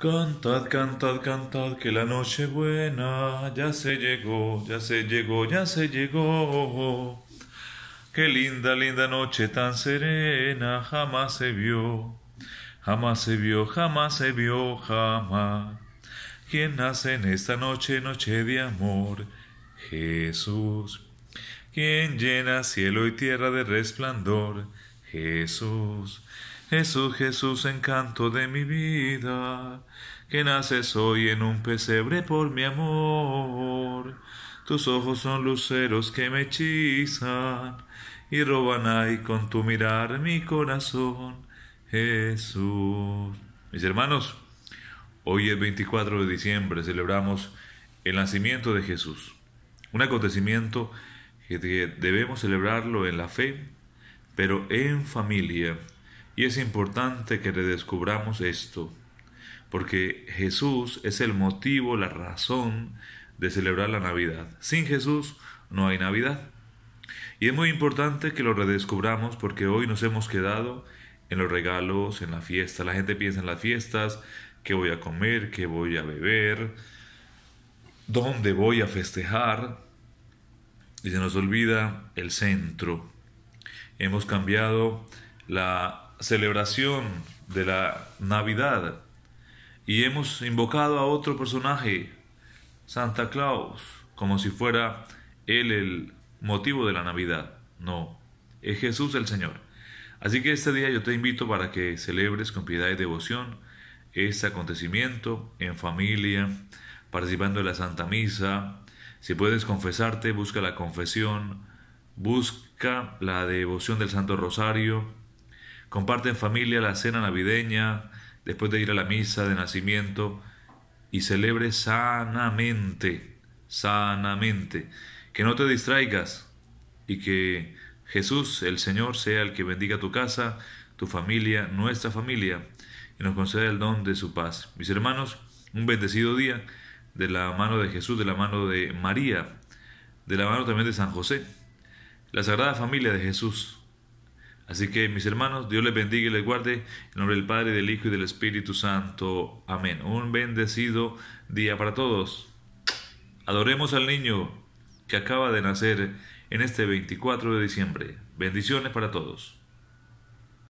Cantad, cantad, cantad, que la noche buena ya se llegó, ya se llegó, ya se llegó. Qué linda, linda noche tan serena, jamás se vio, jamás se vio, jamás se vio, jamás. ¿Quién nace en esta noche, noche de amor? Jesús. ¿Quién llena cielo y tierra de resplandor? Jesús. Jesús, Jesús, encanto de mi vida, que naces hoy en un pesebre por mi amor. Tus ojos son luceros que me hechizan y roban ahí con tu mirar mi corazón, Jesús. Mis hermanos, hoy es 24 de diciembre, celebramos el nacimiento de Jesús, un acontecimiento que debemos celebrarlo en la fe, pero en familia y es importante que redescubramos esto, porque Jesús es el motivo, la razón de celebrar la Navidad. Sin Jesús no hay Navidad. Y es muy importante que lo redescubramos porque hoy nos hemos quedado en los regalos, en la fiesta. La gente piensa en las fiestas, qué voy a comer, qué voy a beber, dónde voy a festejar. Y se nos olvida el centro. Hemos cambiado la celebración de la Navidad y hemos invocado a otro personaje, Santa Claus, como si fuera él el motivo de la Navidad. No, es Jesús el Señor. Así que este día yo te invito para que celebres con piedad y devoción este acontecimiento en familia, participando de la Santa Misa. Si puedes confesarte, busca la confesión, busca la devoción del Santo Rosario Comparten familia la cena navideña, después de ir a la misa de nacimiento, y celebre sanamente, sanamente. Que no te distraigas y que Jesús, el Señor, sea el que bendiga tu casa, tu familia, nuestra familia, y nos conceda el don de su paz. Mis hermanos, un bendecido día de la mano de Jesús, de la mano de María, de la mano también de San José, la Sagrada Familia de Jesús Así que mis hermanos, Dios les bendiga y les guarde. En nombre del Padre, del Hijo y del Espíritu Santo. Amén. Un bendecido día para todos. Adoremos al niño que acaba de nacer en este 24 de diciembre. Bendiciones para todos.